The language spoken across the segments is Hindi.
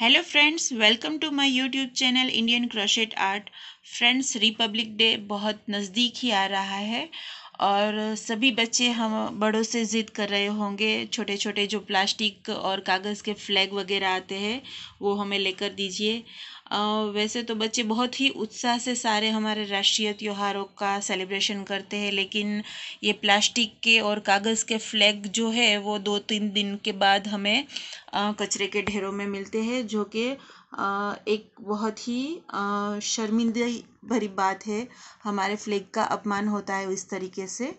hello friends welcome to my YouTube channel Indian crochet art friends Republic Day बहुत नज़दीक ही आ रहा है और सभी बच्चे हम बड़ों से ज़िद कर रहे होंगे छोटे छोटे जो प्लास्टिक और कागज़ के फ्लैग वगैरह आते हैं वो हमें लेकर दीजिए वैसे तो बच्चे बहुत ही उत्साह से सारे हमारे राष्ट्रीय त्योहारों का सेलिब्रेशन करते हैं लेकिन ये प्लास्टिक के और कागज़ के फ्लैग जो है वो दो तीन दिन के बाद हमें कचरे के ढेरों में मिलते हैं जो कि एक बहुत ही शर्मिंदगी भरी बात है हमारे फ्लैग का अपमान होता है इस तरीके से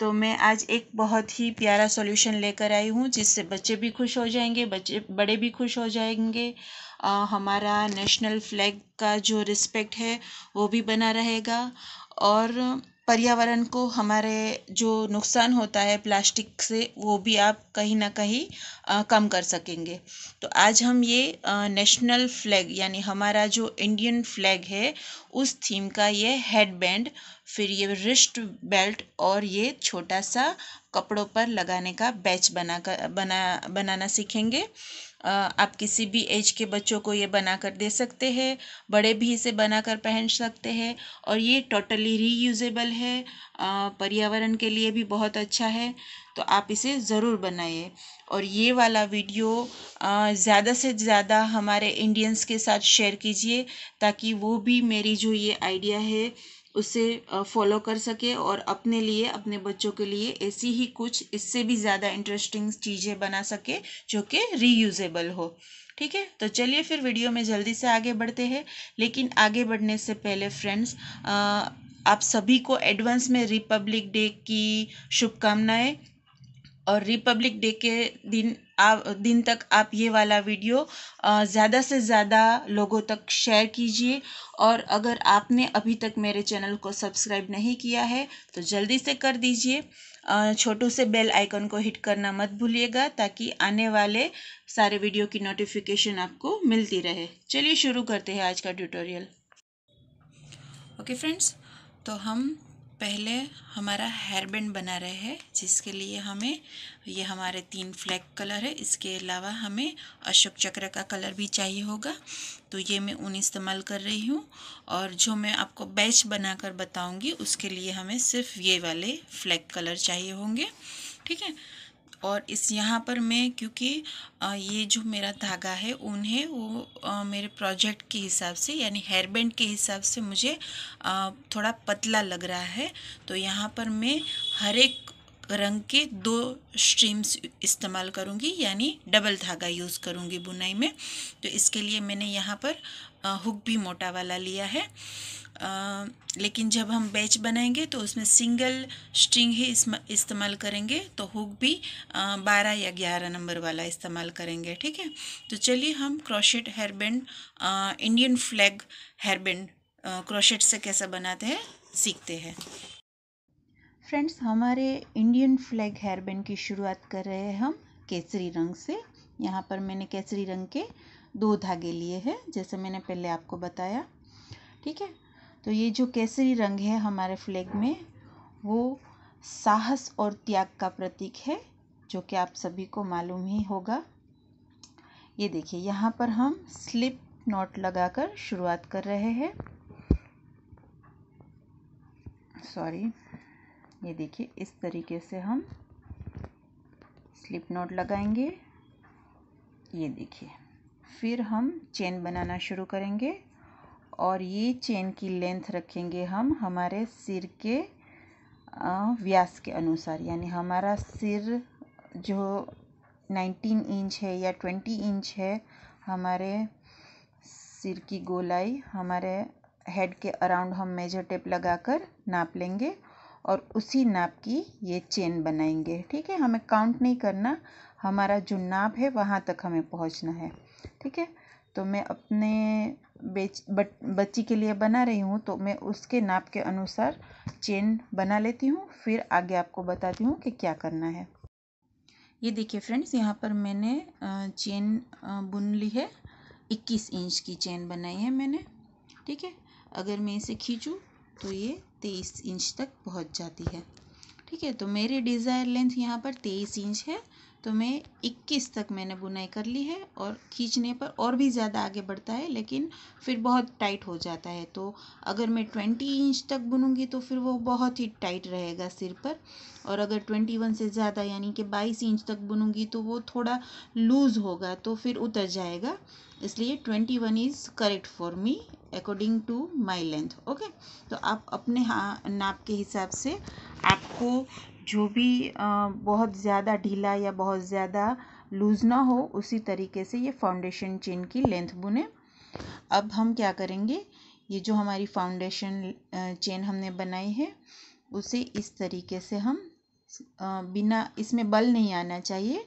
तो मैं आज एक बहुत ही प्यारा सॉल्यूशन लेकर आई हूँ जिससे बच्चे भी खुश हो जाएंगे बच्चे बड़े भी खुश हो जाएंगे हमारा नेशनल फ्लैग का जो रिस्पेक्ट है वो भी बना रहेगा और पर्यावरण को हमारे जो नुकसान होता है प्लास्टिक से वो भी आप कहीं ना कहीं कम कर सकेंगे तो आज हम ये नेशनल फ्लैग यानी हमारा जो इंडियन फ्लैग है उस थीम का ये हेड बैंड फिर ये रिस्ट बेल्ट और ये छोटा सा कपड़ों पर लगाने का बैच बना कर बना बनाना सीखेंगे आप किसी भी एज के बच्चों को ये बना कर दे सकते हैं बड़े भी इसे बना कर पहन सकते हैं और ये टोटली रीयूजेबल है पर्यावरण के लिए भी बहुत अच्छा है तो आप इसे ज़रूर बनाइए और ये वाला वीडियो ज़्यादा से ज़्यादा हमारे इंडियंस के साथ शेयर कीजिए ताकि वो भी मेरी जो ये आइडिया है उसे फॉलो कर सके और अपने लिए अपने बच्चों के लिए ऐसी ही कुछ इससे भी ज़्यादा इंटरेस्टिंग चीज़ें बना सके जो कि रीयूजेबल हो ठीक है तो चलिए फिर वीडियो में जल्दी से आगे बढ़ते हैं लेकिन आगे बढ़ने से पहले फ्रेंड्स आप सभी को एडवांस में रिपब्लिक डे की शुभकामनाएं और रिपब्लिक डे के दिन आप दिन तक आप ये वाला वीडियो ज़्यादा से ज़्यादा लोगों तक शेयर कीजिए और अगर आपने अभी तक मेरे चैनल को सब्सक्राइब नहीं किया है तो जल्दी से कर दीजिए छोटू से बेल आइकन को हिट करना मत भूलिएगा ताकि आने वाले सारे वीडियो की नोटिफिकेशन आपको मिलती रहे चलिए शुरू करते हैं आज का ट्यूटोरियल ओके फ्रेंड्स तो हम पहले हमारा हेयरबैंड बना रहे हैं जिसके लिए हमें ये हमारे तीन फ्लैग कलर है इसके अलावा हमें अशोक चक्र का कलर भी चाहिए होगा तो ये मैं उन इस्तेमाल कर रही हूँ और जो मैं आपको बैच बनाकर बताऊँगी उसके लिए हमें सिर्फ ये वाले फ्लैग कलर चाहिए होंगे ठीक है और इस यहाँ पर मैं क्योंकि ये जो मेरा धागा है ऊन है वो मेरे प्रोजेक्ट के हिसाब से यानी हेयर बैंड के हिसाब से मुझे थोड़ा पतला लग रहा है तो यहाँ पर मैं हर एक रंग के दो स्ट्रीम्स इस्तेमाल करूँगी यानी डबल धागा यूज़ करूँगी बुनाई में तो इसके लिए मैंने यहाँ पर हुक भी मोटा वाला लिया है आ, लेकिन जब हम बैच बनाएंगे तो उसमें सिंगल स्ट्रिंग ही इस्तेमाल करेंगे तो हुक भी बारह या ग्यारह नंबर वाला इस्तेमाल करेंगे ठीक है तो चलिए हम crochet hairband Indian flag hairband crochet से कैसा बनाते हैं सीखते हैं फ्रेंड्स हमारे इंडियन फ्लैग हेयर बैंड की शुरुआत कर रहे हैं हम केसरी रंग से यहाँ पर मैंने केसरी रंग के दो धागे लिए हैं जैसे मैंने पहले आपको बताया ठीक है तो ये जो केसरी रंग है हमारे फ्लैग में वो साहस और त्याग का प्रतीक है जो कि आप सभी को मालूम ही होगा ये देखिए यहाँ पर हम स्लिप नॉट लगाकर शुरुआत कर रहे हैं सॉरी ये देखिए इस तरीके से हम स्लिप नोट लगाएंगे ये देखिए फिर हम चेन बनाना शुरू करेंगे और ये चेन की लेंथ रखेंगे हम हमारे सिर के व्यास के अनुसार यानी हमारा सिर जो 19 इंच है या 20 इंच है हमारे सिर की गोलाई हमारे हेड के अराउंड हम मेजर टेप लगाकर नाप लेंगे और उसी नाप की ये चेन बनाएंगे ठीक है हमें काउंट नहीं करना हमारा जो नाप है वहाँ तक हमें पहुँचना है ठीक है तो मैं अपने बेच बट बच्ची के लिए बना रही हूँ तो मैं उसके नाप के अनुसार चेन बना लेती हूँ फिर आगे आपको बताती हूँ कि क्या करना है ये देखिए फ्रेंड्स यहाँ पर मैंने चेन बुन ली है इक्कीस इंच की चेन बनाई है मैंने ठीक है अगर मैं इसे खींचूँ तो ये तेईस इंच तक पहुंच जाती है ठीक है तो मेरी डिज़ायर लेंथ यहाँ पर तेईस इंच है तो मैं इक्कीस तक मैंने बुनाई कर ली है और खींचने पर और भी ज़्यादा आगे बढ़ता है लेकिन फिर बहुत टाइट हो जाता है तो अगर मैं ट्वेंटी इंच तक बुनूंगी तो फिर वो बहुत ही टाइट रहेगा सिर पर और अगर ट्वेंटी वन से ज़्यादा यानी कि बाईस इंच तक बुनूंगी तो वो थोड़ा लूज़ होगा तो फिर उतर जाएगा इसलिए twenty one is correct for me according to my length okay तो आप अपने हाँ नाप के हिसाब से आपको जो भी आ, बहुत ज़्यादा ढीला या बहुत ज़्यादा लूज ना हो उसी तरीके से ये फाउंडेशन चेन की लेंथ बुने अब हम क्या करेंगे ये जो हमारी फाउंडेशन चेन हमने बनाई है उसे इस तरीके से हम बिना इसमें बल नहीं आना चाहिए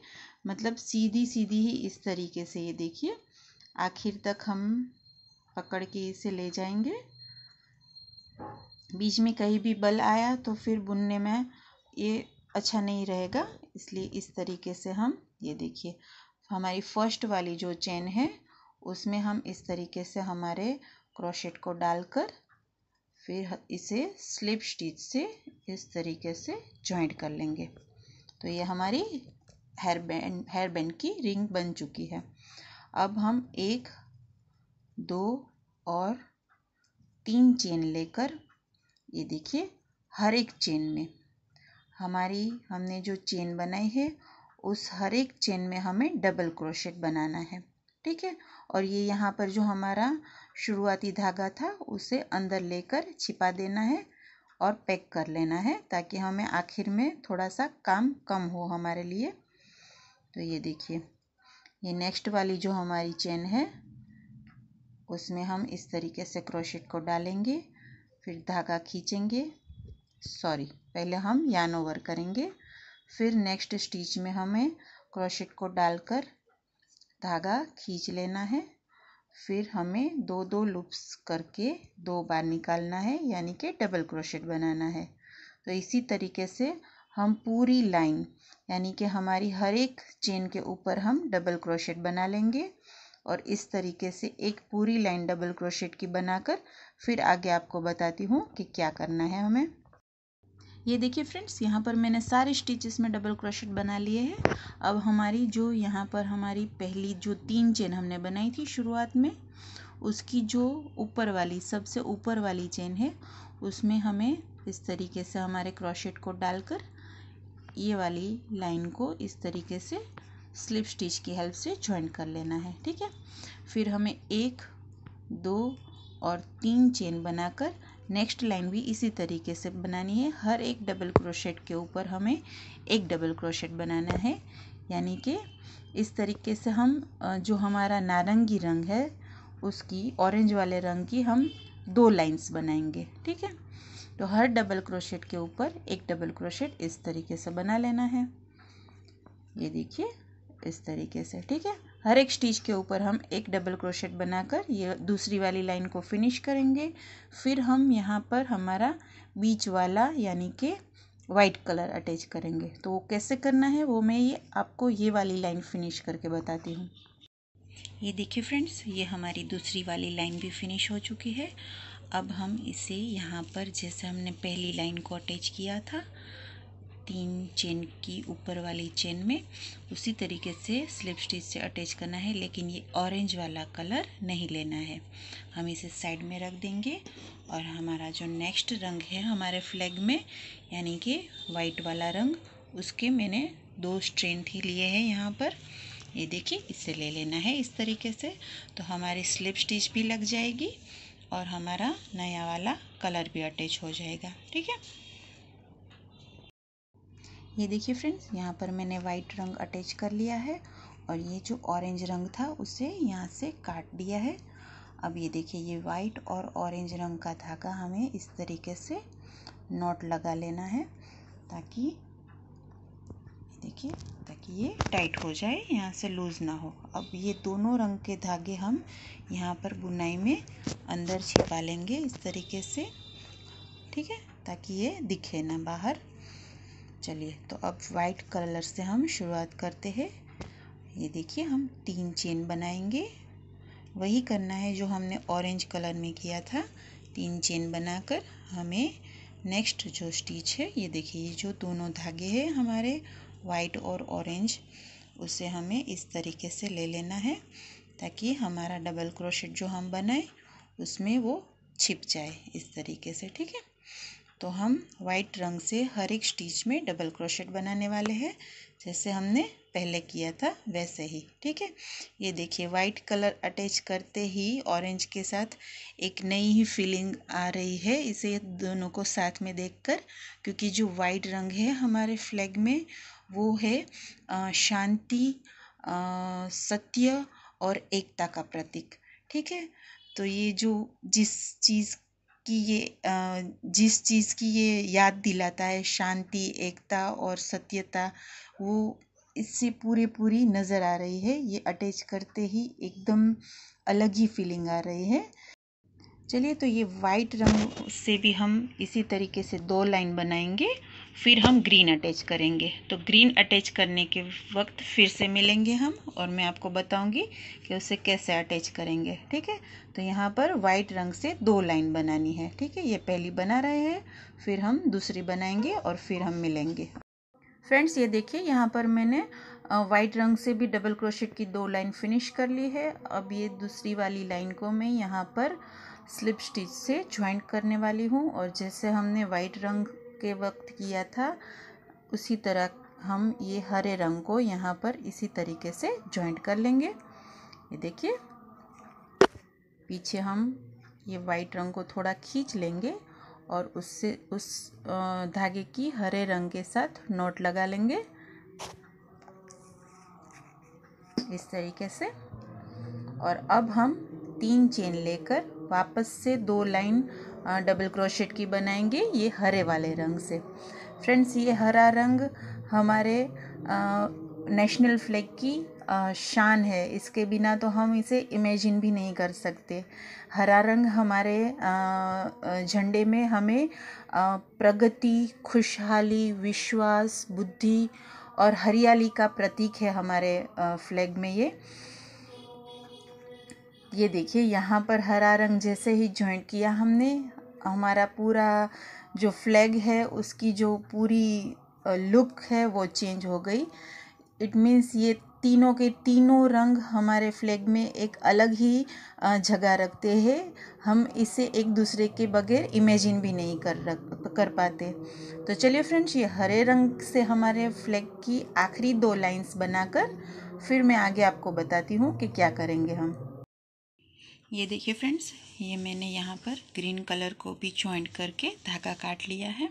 मतलब सीधी सीधी ही इस तरीके से ये देखिए आखिर तक हम पकड़ के इसे ले जाएंगे बीच में कहीं भी बल आया तो फिर बुनने में ये अच्छा नहीं रहेगा इसलिए इस तरीके से हम ये देखिए हमारी फर्स्ट वाली जो चेन है उसमें हम इस तरीके से हमारे क्रोशेट को डालकर फिर इसे स्लिप स्टिच से इस तरीके से जॉइंट कर लेंगे तो ये हमारी हेयर बैंड हेयर बैंड की रिंग बन चुकी है अब हम एक दो और तीन चेन लेकर ये देखिए हर एक चेन में हमारी हमने जो चेन बनाई है उस हर एक चेन में हमें डबल क्रोशेट बनाना है ठीक है और ये यहाँ पर जो हमारा शुरुआती धागा था उसे अंदर लेकर छिपा देना है और पैक कर लेना है ताकि हमें आखिर में थोड़ा सा काम कम हो हमारे लिए तो ये देखिए ये नेक्स्ट वाली जो हमारी चेन है उसमें हम इस तरीके से क्रोशेट को डालेंगे फिर धागा खींचेंगे सॉरी पहले हम यान ओवर करेंगे फिर नेक्स्ट स्टिच में हमें क्रोशेट को डालकर धागा खींच लेना है फिर हमें दो दो लूप्स करके दो बार निकालना है यानी कि डबल क्रोशेट बनाना है तो इसी तरीके से हम पूरी लाइन यानी कि हमारी हर एक चेन के ऊपर हम डबल क्रोशेट बना लेंगे और इस तरीके से एक पूरी लाइन डबल क्रोशेट की बनाकर फिर आगे आपको बताती हूँ कि क्या करना है हमें ये देखिए फ्रेंड्स यहाँ पर मैंने सारे स्टिचेस में डबल क्रोशेट बना लिए हैं अब हमारी जो यहाँ पर हमारी पहली जो तीन चेन हमने बनाई थी शुरुआत में उसकी जो ऊपर वाली सबसे ऊपर वाली चेन है उसमें हमें इस तरीके से हमारे क्रोशेट को डालकर ये वाली लाइन को इस तरीके से स्लिप स्टिच की हेल्प से ज्वाइन कर लेना है ठीक है फिर हमें एक दो और तीन चेन बनाकर नेक्स्ट लाइन भी इसी तरीके से बनानी है हर एक डबल क्रोशेट के ऊपर हमें एक डबल क्रोशेट बनाना है यानी कि इस तरीके से हम जो हमारा नारंगी रंग है उसकी ऑरेंज वाले रंग की हम दो लाइंस बनाएंगे ठीक है तो हर डबल क्रोशेट के ऊपर एक डबल क्रोशेट इस तरीके से बना लेना है ये देखिए इस तरीके से ठीक है हर एक स्टिच के ऊपर हम एक डबल क्रोशेट बनाकर ये दूसरी वाली लाइन को फिनिश करेंगे फिर हम यहाँ पर हमारा बीच वाला यानी कि वाइट कलर अटैच करेंगे तो वो कैसे करना है वो मैं ये आपको ये वाली लाइन फिनिश करके बताती हूँ ये देखिए फ्रेंड्स ये हमारी दूसरी वाली लाइन भी फिनिश हो चुकी है अब हम इसे यहाँ पर जैसे हमने पहली लाइन को अटैच किया था तीन चेन की ऊपर वाली चेन में उसी तरीके से स्लिप स्टिच से अटैच करना है लेकिन ये ऑरेंज वाला कलर नहीं लेना है हम इसे साइड में रख देंगे और हमारा जो नेक्स्ट रंग है हमारे फ्लैग में यानी कि वाइट वाला रंग उसके मैंने दो स्ट्रेंथ ही लिए हैं यहाँ पर ये देखिए इसे ले लेना है इस तरीके से तो हमारी स्लिप स्टिच भी लग जाएगी और हमारा नया वाला कलर भी अटैच हो जाएगा ठीक है ये देखिए फ्रेंड्स यहाँ पर मैंने वाइट रंग अटैच कर लिया है और ये जो ऑरेंज रंग था उसे यहाँ से काट दिया है अब ये देखिए ये वाइट और ऑरेंज रंग का धागा हमें इस तरीके से नॉट लगा लेना है ताकि देखिए ताकि ये टाइट हो जाए यहाँ से लूज़ ना हो अब ये दोनों रंग के धागे हम यहाँ पर बुनाई में अंदर छिपा लेंगे इस तरीके से ठीक है ताकि ये दिखे ना बाहर चलिए तो अब वाइट कलर से हम शुरुआत करते हैं ये देखिए हम तीन चेन बनाएंगे वही करना है जो हमने ऑरेंज कलर में किया था तीन चेन बनाकर हमें नेक्स्ट जो स्टिच है ये देखिए ये जो दोनों धागे हैं हमारे वाइट और ऑरेंज उसे हमें इस तरीके से ले लेना है ताकि हमारा डबल क्रोशेट जो हम बनाए उसमें वो छिप जाए इस तरीके से ठीक है तो हम वाइट रंग से हर एक स्टिच में डबल क्रोशेट बनाने वाले हैं जैसे हमने पहले किया था वैसे ही ठीक है ये देखिए वाइट कलर अटैच करते ही ऑरेंज के साथ एक नई ही फीलिंग आ रही है इसे दोनों को साथ में देखकर क्योंकि जो वाइट रंग है हमारे फ्लैग में वो है शांति सत्य और एकता का प्रतीक ठीक है तो ये जो जिस चीज़ की ये जिस चीज़ की ये याद दिलाता है शांति एकता और सत्यता वो इससे पूरे पूरी नज़र आ रही है ये अटैच करते ही एकदम अलग ही फीलिंग आ रही है चलिए तो ये वाइट रंग से भी हम इसी तरीके से दो लाइन बनाएंगे फिर हम ग्रीन अटैच करेंगे तो ग्रीन अटैच करने के वक्त फिर से मिलेंगे हम और मैं आपको बताऊंगी कि उसे कैसे अटैच करेंगे ठीक है तो यहाँ पर वाइट रंग से दो लाइन बनानी है ठीक है ये पहली बना रहे हैं फिर हम दूसरी बनाएंगे और फिर हम मिलेंगे फ्रेंड्स ये देखिए यहाँ पर मैंने वाइट रंग से भी डबल क्रोशेट की दो लाइन फिनिश कर ली है अब ये दूसरी वाली लाइन को मैं यहाँ पर स्लिप स्टिच से ज्वाइंट करने वाली हूँ और जैसे हमने वाइट रंग के वक्त किया था उसी तरह हम ये हरे रंग को यहाँ पर इसी तरीके से ज्वाइंट कर लेंगे ये देखिए पीछे हम ये वाइट रंग को थोड़ा खींच लेंगे और उससे उस धागे की हरे रंग के साथ नोट लगा लेंगे इस तरीके से और अब हम तीन चेन लेकर वापस से दो लाइन डबल क्रोशेट की बनाएंगे ये हरे वाले रंग से फ्रेंड्स ये हरा रंग हमारे नेशनल फ्लैग की शान है इसके बिना तो हम इसे इमेजिन भी नहीं कर सकते हरा रंग हमारे झंडे में हमें प्रगति खुशहाली विश्वास बुद्धि और हरियाली का प्रतीक है हमारे फ्लैग में ये ये देखिए यहाँ पर हरा रंग जैसे ही जॉइंट किया हमने हमारा पूरा जो फ्लैग है उसकी जो पूरी लुक है वो चेंज हो गई इट मीन्स ये तीनों के तीनों रंग हमारे फ्लैग में एक अलग ही जगह रखते हैं हम इसे एक दूसरे के बगैर इमेजिन भी नहीं कर रख कर पाते तो चलिए फ्रेंड्स ये हरे रंग से हमारे फ्लैग की आखिरी दो लाइंस बनाकर फिर मैं आगे आपको बताती हूँ कि क्या करेंगे हम ये देखिए फ्रेंड्स ये मैंने यहाँ पर ग्रीन कलर को भी जॉइंट करके धागा काट लिया है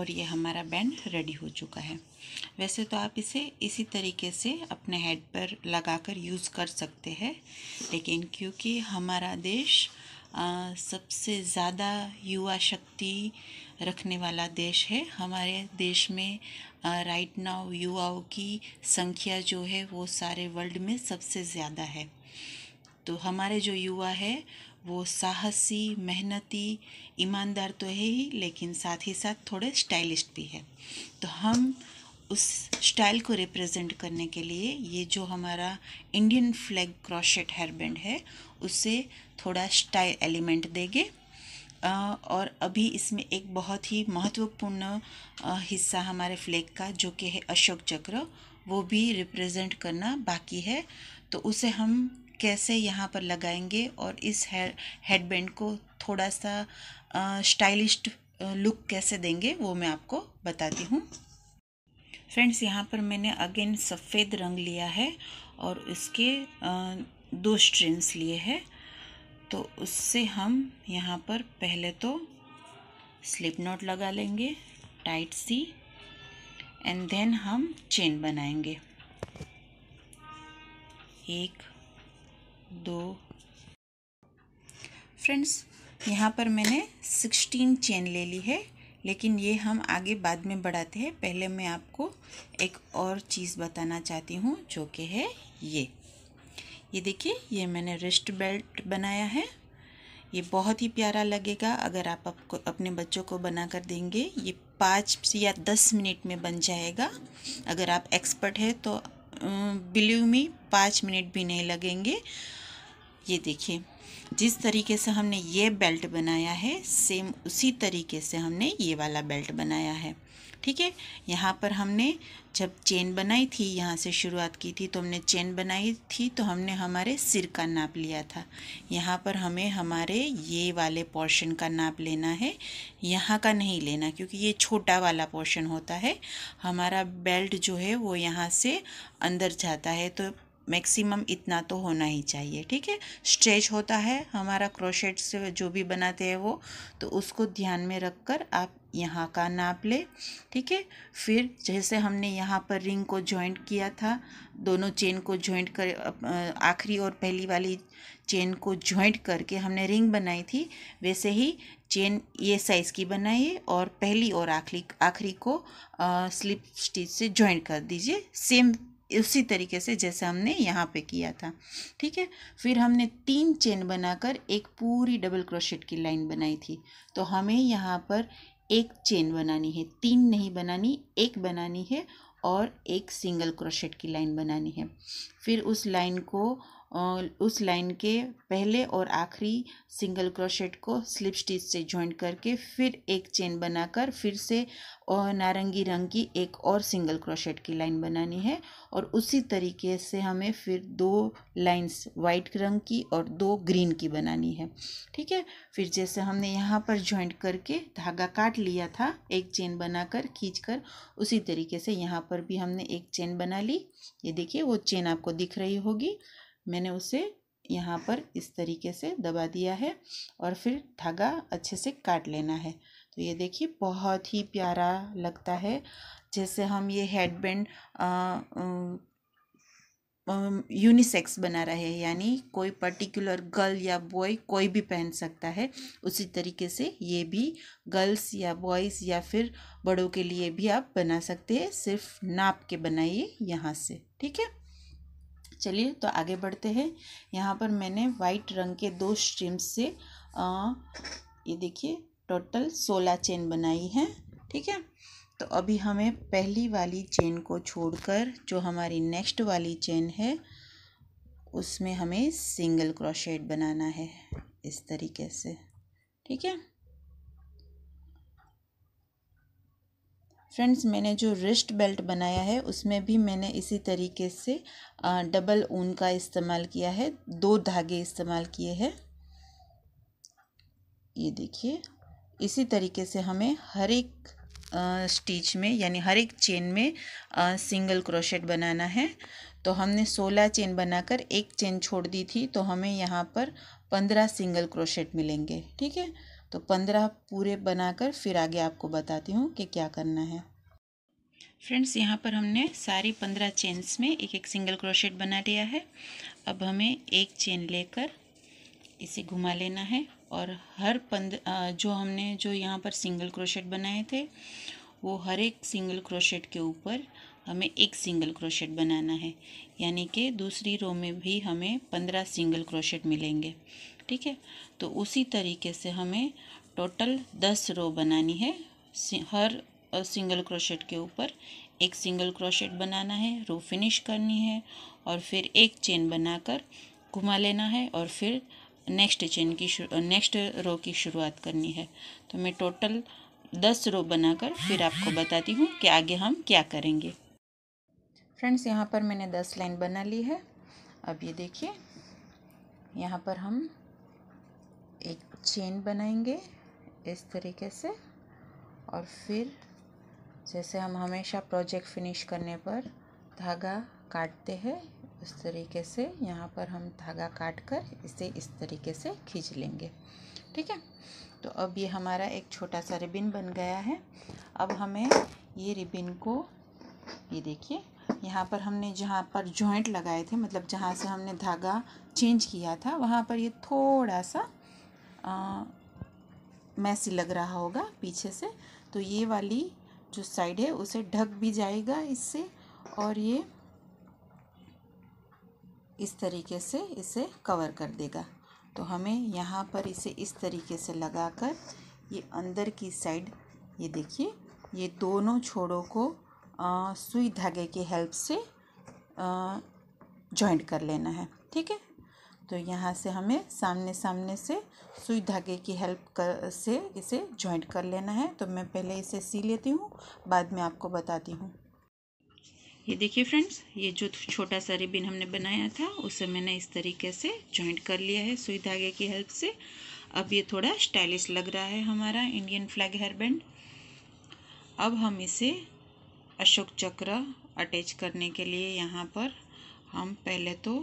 और ये हमारा बैंड रेडी हो चुका है वैसे तो आप इसे इसी तरीके से अपने हेड पर लगाकर यूज़ कर सकते हैं लेकिन क्योंकि हमारा देश आ, सबसे ज़्यादा युवा शक्ति रखने वाला देश है हमारे देश में आ, राइट नाउ युवाओं की संख्या जो है वो सारे वर्ल्ड में सबसे ज़्यादा है तो हमारे जो युवा है वो साहसी मेहनती ईमानदार तो है ही लेकिन साथ ही साथ थोड़े स्टाइलिश भी है तो हम उस स्टाइल को रिप्रेजेंट करने के लिए ये जो हमारा इंडियन फ्लैग क्रॉशेट हेयरबैंड है उससे थोड़ा स्टाइल एलिमेंट देंगे और अभी इसमें एक बहुत ही महत्वपूर्ण हिस्सा हमारे फ्लैग का जो कि है अशोक चक्र वो भी रिप्रेजेंट करना बाकी है तो उसे हम कैसे यहाँ पर लगाएंगे और इस हेड बैंड को थोड़ा सा स्टाइलिश लुक कैसे देंगे वो मैं आपको बताती हूँ फ्रेंड्स यहाँ पर मैंने अगेन सफ़ेद रंग लिया है और इसके दो स्ट्रेंस लिए हैं तो उससे हम यहाँ पर पहले तो स्लिप नॉट लगा लेंगे टाइट सी एंड देन हम चेन बनाएंगे एक दो फ्रेंड्स यहाँ पर मैंने सिक्सटीन चेन ले ली है लेकिन ये हम आगे बाद में बढ़ाते हैं पहले मैं आपको एक और चीज़ बताना चाहती हूँ जो कि है ये ये देखिए ये मैंने रिस्ट बेल्ट बनाया है ये बहुत ही प्यारा लगेगा अगर आप आपको अपने बच्चों को बना कर देंगे ये पाँच या दस मिनट में बन जाएगा अगर आप एक्सपर्ट हैं तो बिलीव मी पाँच मिनट भी नहीं लगेंगे ये देखिए जिस तरीके से हमने ये बेल्ट बनाया है सेम उसी तरीके से हमने ये वाला बेल्ट बनाया है ठीक है यहाँ पर हमने जब चेन बनाई थी यहाँ से शुरुआत की थी तो हमने चेन बनाई थी तो हमने हमारे सिर का नाप लिया था यहाँ पर हमें हमारे ये वाले पोर्शन का नाप लेना है यहाँ का नहीं लेना क्योंकि ये छोटा वाला पोर्शन होता है हमारा बेल्ट जो है वो यहाँ से अंदर जाता है तो मैक्सिमम इतना तो होना ही चाहिए ठीक है स्ट्रेच होता है हमारा क्रोशेट से जो भी बनाते हैं वो तो उसको ध्यान में रखकर आप यहाँ का नाप ले ठीक है फिर जैसे हमने यहाँ पर रिंग को जॉइंट किया था दोनों चेन को जॉइंट कर आखिरी और पहली वाली चेन को जॉइंट करके हमने रिंग बनाई थी वैसे ही चेन ये साइज़ की बनाइए और पहली और आखिरी आखिरी को आ, स्लिप स्टिच से जॉइंट कर दीजिए सेम उसी तरीके से जैसे हमने यहाँ पे किया था ठीक है फिर हमने तीन चेन बनाकर एक पूरी डबल क्रोशेट की लाइन बनाई थी तो हमें यहाँ पर एक चेन बनानी है तीन नहीं बनानी एक बनानी है और एक सिंगल क्रोशेट की लाइन बनानी है फिर उस लाइन को उस लाइन के पहले और आखिरी सिंगल क्रोशेट को स्लिप स्टिच से जॉइन करके फिर एक चेन बनाकर फिर से और नारंगी रंग की एक और सिंगल क्रोशेट की लाइन बनानी है और उसी तरीके से हमें फिर दो लाइंस वाइट रंग की और दो ग्रीन की बनानी है ठीक है फिर जैसे हमने यहाँ पर जॉइंट करके धागा काट लिया था एक चेन बनाकर खींचकर उसी तरीके से यहाँ पर भी हमने एक चेन बना ली ये देखिए वो चेन आपको दिख रही होगी मैंने उसे यहाँ पर इस तरीके से दबा दिया है और फिर धागा अच्छे से काट लेना है तो ये देखिए बहुत ही प्यारा लगता है जैसे हम ये हेडबैंड यूनिसेक्स बना रहे हैं यानी कोई पर्टिकुलर गर्ल या बॉय कोई भी पहन सकता है उसी तरीके से ये भी गर्ल्स या बॉयज़ या फिर बड़ों के लिए भी आप बना सकते हैं सिर्फ नाप के बनाइए यहाँ से ठीक है चलिए तो आगे बढ़ते हैं यहाँ पर मैंने वाइट रंग के दो स्ट्रीम्स से आ, ये देखिए टोटल सोलह चेन बनाई है ठीक है तो अभी हमें पहली वाली चेन को छोड़कर जो हमारी नेक्स्ट वाली चेन है उसमें हमें सिंगल क्रोशेट बनाना है इस तरीके से ठीक है फ्रेंड्स मैंने जो रिस्ट बेल्ट बनाया है उसमें भी मैंने इसी तरीके से डबल ऊन का इस्तेमाल किया है दो धागे इस्तेमाल किए हैं ये देखिए इसी तरीके से हमें हर एक स्टिच में यानी हर एक चेन में आ, सिंगल क्रोशेट बनाना है तो हमने सोलह चेन बनाकर एक चेन छोड़ दी थी तो हमें यहाँ पर पंद्रह सिंगल क्रोशेट मिलेंगे ठीक है तो पंद्रह पूरे बनाकर फिर आगे आपको बताती हूँ कि क्या करना है फ्रेंड्स यहाँ पर हमने सारी पंद्रह चेन्स में एक एक सिंगल क्रोशेट बना लिया है अब हमें एक चेन लेकर इसे घुमा लेना है और हर पंद जो हमने जो यहाँ पर सिंगल क्रोशेट बनाए थे वो हर एक सिंगल क्रोशेट के ऊपर हमें एक सिंगल क्रोशेट बनाना है यानी कि दूसरी रो में भी हमें पंद्रह सिंगल क्रोशेट मिलेंगे ठीक है तो उसी तरीके से हमें टोटल दस रो बनानी है हर सिंगल क्रोशेट के ऊपर एक सिंगल क्रोशेट बनाना है रो फिनिश करनी है और फिर एक चेन बनाकर घुमा लेना है और फिर नेक्स्ट चेन की नेक्स्ट रो की शुरुआत करनी है तो मैं टोटल दस रो बनाकर फिर आपको बताती हूँ कि आगे हम क्या करेंगे फ्रेंड्स यहाँ पर मैंने दस लाइन बना ली है अब ये देखिए यहाँ पर हम एक चेन बनाएंगे इस तरीके से और फिर जैसे हम हमेशा प्रोजेक्ट फिनिश करने पर धागा काटते हैं उस तरीके से यहाँ पर हम धागा काट कर इसे इस तरीके से खींच लेंगे ठीक है तो अब ये हमारा एक छोटा सा रिबिन बन गया है अब हमें ये रिबिन को ये देखिए यहाँ पर हमने जहाँ पर जॉइंट लगाए थे मतलब जहाँ से हमने धागा चेंज किया था वहाँ पर ये थोड़ा सा मैसी लग रहा होगा पीछे से तो ये वाली जो साइड है उसे ढक भी जाएगा इससे और ये इस तरीके से इसे कवर कर देगा तो हमें यहाँ पर इसे इस तरीके से लगाकर ये अंदर की साइड ये देखिए ये दोनों छोड़ों को आ, सुई धागे की हेल्प से जॉइंट कर लेना है ठीक है तो यहाँ से हमें सामने सामने से सुई धागे की हेल्प कर से इसे जॉइंट कर लेना है तो मैं पहले इसे सी लेती हूँ बाद में आपको बताती हूँ ये देखिए फ्रेंड्स ये जो छोटा सा रिबिन हमने बनाया था उसे मैंने इस तरीके से जॉइंट कर लिया है सुई धागे की हेल्प से अब ये थोड़ा स्टाइलिश लग रहा है हमारा इंडियन फ्लैग हेयर बैंड अब हम इसे अशोक चक्र अटैच करने के लिए यहाँ पर हम पहले तो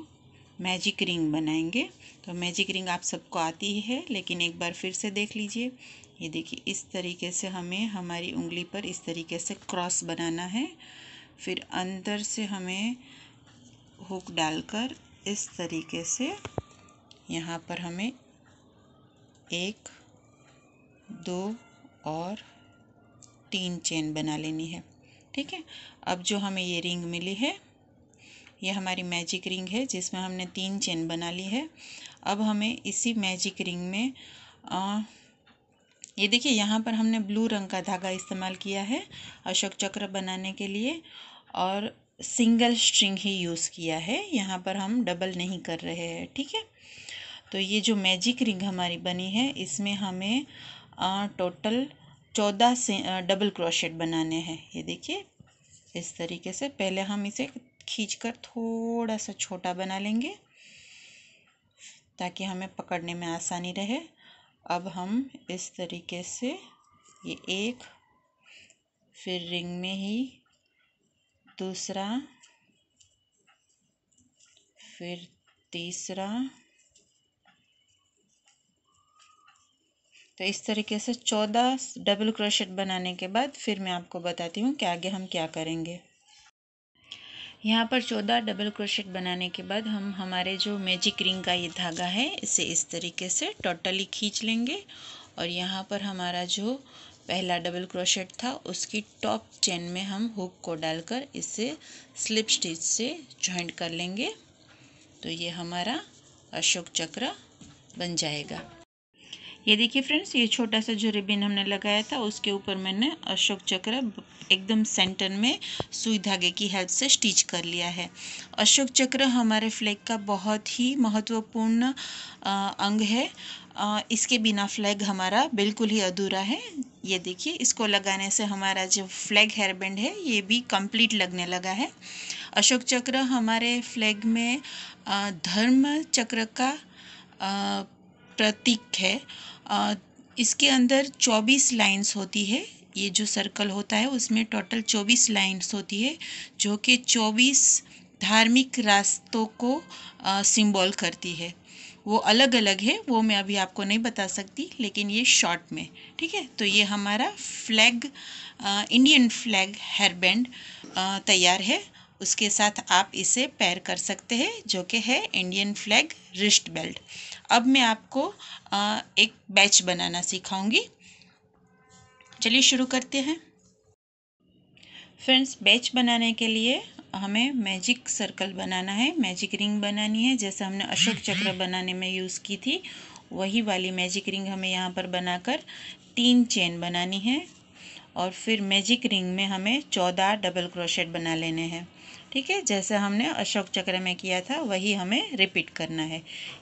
मैजिक रिंग बनाएंगे तो मैजिक रिंग आप सबको आती है लेकिन एक बार फिर से देख लीजिए ये देखिए इस तरीके से हमें हमारी उंगली पर इस तरीके से क्रॉस बनाना है फिर अंदर से हमें हुक डालकर इस तरीके से यहाँ पर हमें एक दो और तीन चेन बना लेनी है ठीक है अब जो हमें ये रिंग मिली है ये हमारी मैजिक रिंग है जिसमें हमने तीन चेन बना ली है अब हमें इसी मैजिक रिंग में आ, ये देखिए यहाँ पर हमने ब्लू रंग का धागा इस्तेमाल किया है अशोक चक्र बनाने के लिए और सिंगल स्ट्रिंग ही यूज़ किया है यहाँ पर हम डबल नहीं कर रहे हैं ठीक है तो ये जो मैजिक रिंग हमारी बनी है इसमें हमें आ, टोटल चौदह से डबल क्रोशेट बनाने हैं ये देखिए इस तरीके से पहले हम इसे खींचकर थोड़ा सा छोटा बना लेंगे ताकि हमें पकड़ने में आसानी रहे अब हम इस तरीके से ये एक फिर रिंग में ही दूसरा फिर तीसरा तो इस तरीके से चौदह डबल क्रोशेट बनाने के बाद फिर मैं आपको बताती हूँ कि आगे हम क्या करेंगे यहाँ पर चौदह डबल क्रोशेट बनाने के बाद हम हमारे जो मैजिक रिंग का ये धागा है इसे इस तरीके से टोटली खींच लेंगे और यहाँ पर हमारा जो पहला डबल क्रोशेट था उसकी टॉप चेन में हम हुक को डालकर इसे स्लिप स्टिच से जॉइंट कर लेंगे तो ये हमारा अशोक चक्र बन जाएगा ये देखिए फ्रेंड्स ये छोटा सा जो रिबिन हमने लगाया था उसके ऊपर मैंने अशोक चक्र एकदम सेंटर में सुई धागे की हेल्प से स्टिच कर लिया है अशोक चक्र हमारे फ्लैग का बहुत ही महत्वपूर्ण अंग है आ, इसके बिना फ्लैग हमारा बिल्कुल ही अधूरा है ये देखिए इसको लगाने से हमारा जो फ्लैग हेयरबैंड है ये भी कंप्लीट लगने लगा है अशोक चक्र हमारे फ्लैग में धर्म चक्र का प्रतीक है इसके अंदर 24 लाइंस होती है ये जो सर्कल होता है उसमें टोटल 24 लाइंस होती है जो कि 24 धार्मिक रास्तों को सिंबल करती है वो अलग अलग है वो मैं अभी आपको नहीं बता सकती लेकिन ये शॉर्ट में ठीक है तो ये हमारा फ्लैग इंडियन फ्लैग हेयरबैंड तैयार है उसके साथ आप इसे पैर कर सकते हैं जो कि है इंडियन फ्लैग रिस्ट बेल्ट अब मैं आपको एक बैच बनाना सिखाऊंगी चलिए शुरू करते हैं फ्रेंड्स बैच बनाने के लिए हमें मैजिक सर्कल बनाना है मैजिक रिंग बनानी है जैसे हमने अशोक चक्र बनाने में यूज़ की थी वही वाली मैजिक रिंग हमें यहाँ पर बनाकर तीन चेन बनानी है और फिर मैजिक रिंग में हमें चौदह डबल क्रोशेट बना लेने हैं ठीक है जैसा हमने अशोक चक्र में किया था वही हमें रिपीट करना है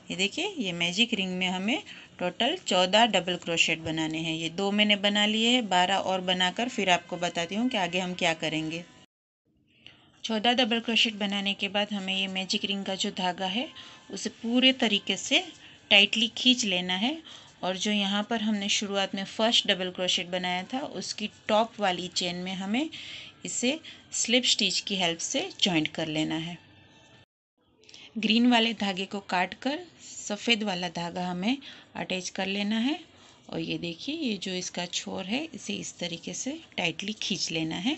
ये देखिए ये मैजिक रिंग में हमें टोटल चौदह डबल क्रोशेट बनाने हैं ये दो मैंने बना लिए हैं बारह और बनाकर फिर आपको बताती हूँ कि आगे हम क्या करेंगे चौदह डबल क्रोशेट बनाने के बाद हमें ये मैजिक रिंग का जो धागा है उसे पूरे तरीके से टाइटली खींच लेना है और जो यहाँ पर हमने शुरुआत में फर्स्ट डबल क्रोशेट बनाया था उसकी टॉप वाली चेन में हमें इसे स्लिप स्टिच की हेल्प से जॉइंट कर लेना है ग्रीन वाले धागे को काट कर सफ़ेद वाला धागा हमें अटैच कर लेना है और ये देखिए ये जो इसका छोर है इसे इस तरीके से टाइटली खींच लेना है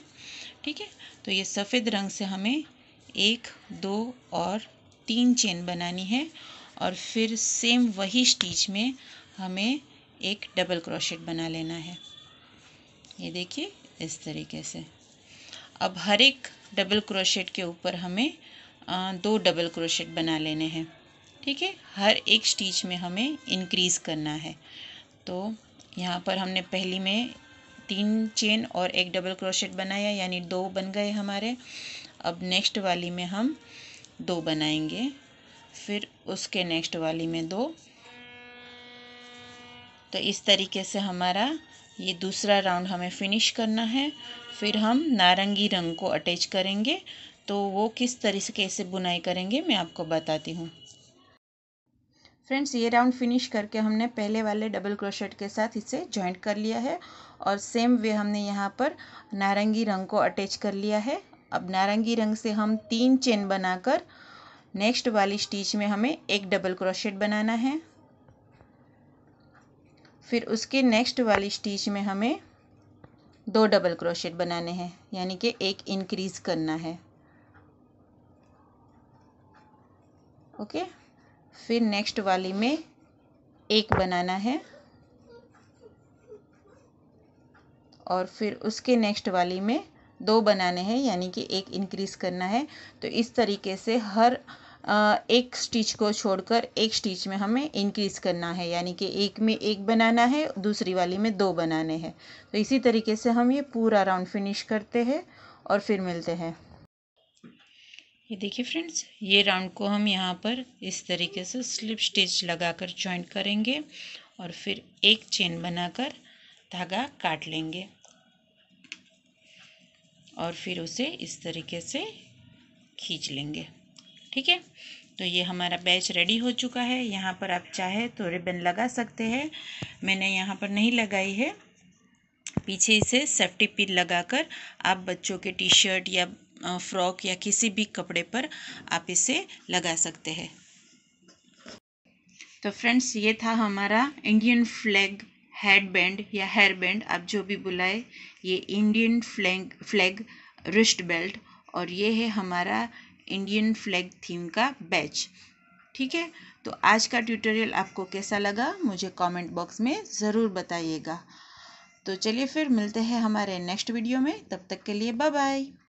ठीक है तो ये सफ़ेद रंग से हमें एक दो और तीन चेन बनानी है और फिर सेम वही स्टिच में हमें एक डबल क्रोशेट बना लेना है ये देखिए इस तरीके से अब हर एक डबल क्रोशेट के ऊपर हमें दो डबल क्रोशेट बना लेने हैं ठीक है हर एक स्टिच में हमें इंक्रीज़ करना है तो यहाँ पर हमने पहली में तीन चेन और एक डबल क्रोशेट बनाया यानी दो बन गए हमारे अब नेक्स्ट वाली में हम दो बनाएंगे फिर उसके नेक्स्ट वाली में दो तो इस तरीके से हमारा ये दूसरा राउंड हमें फिनिश करना है फिर हम नारंगी रंग को अटैच करेंगे तो वो किस तरीके से बुनाई करेंगे मैं आपको बताती हूँ फ्रेंड्स ये राउंड फिनिश करके हमने पहले वाले डबल क्रोशेट के साथ इसे जॉइंट कर लिया है और सेम वे हमने यहाँ पर नारंगी रंग को अटैच कर लिया है अब नारंगी रंग से हम तीन चेन बनाकर नेक्स्ट वाली स्टिच में हमें एक डबल क्रोशेट बनाना है फिर उसके नेक्स्ट वाली स्टिच में हमें दो डबल क्रोशेट बनाने हैं यानी कि एक इंक्रीज करना है ओके फिर नेक्स्ट वाली में एक बनाना है और फिर उसके नेक्स्ट वाली में दो बनाने हैं यानी कि एक इंक्रीज करना है तो इस तरीके से हर एक स्टिच को छोड़कर एक स्टिच में हमें इंक्रीज़ करना है यानी कि एक में एक बनाना है दूसरी वाली में दो बनाने हैं तो इसी तरीके से हम ये पूरा राउंड फिनिश करते हैं और फिर मिलते हैं ये देखिए फ्रेंड्स ये राउंड को हम यहाँ पर इस तरीके से स्लिप स्टिच लगाकर ज्वाइंट करेंगे और फिर एक चेन बनाकर धागा काट लेंगे और फिर उसे इस तरीके से खींच लेंगे ठीक है तो ये हमारा बैच रेडी हो चुका है यहाँ पर आप चाहे तो रिबन लगा सकते हैं मैंने यहाँ पर नहीं लगाई है पीछे से सेफ्टी पिन लगाकर आप बच्चों के टी शर्ट या फ्रॉक या किसी भी कपड़े पर आप इसे लगा सकते हैं तो फ्रेंड्स ये था हमारा इंडियन फ्लैग हेड बैंड या हेयर बैंड आप जो भी बुलाए ये Indian flag flag wrist belt और ये है हमारा इंडियन फ्लैग थीम का बैच ठीक है तो आज का ट्यूटोरियल आपको कैसा लगा मुझे कमेंट बॉक्स में ज़रूर बताइएगा तो चलिए फिर मिलते हैं हमारे नेक्स्ट वीडियो में तब तक के लिए बाय बाय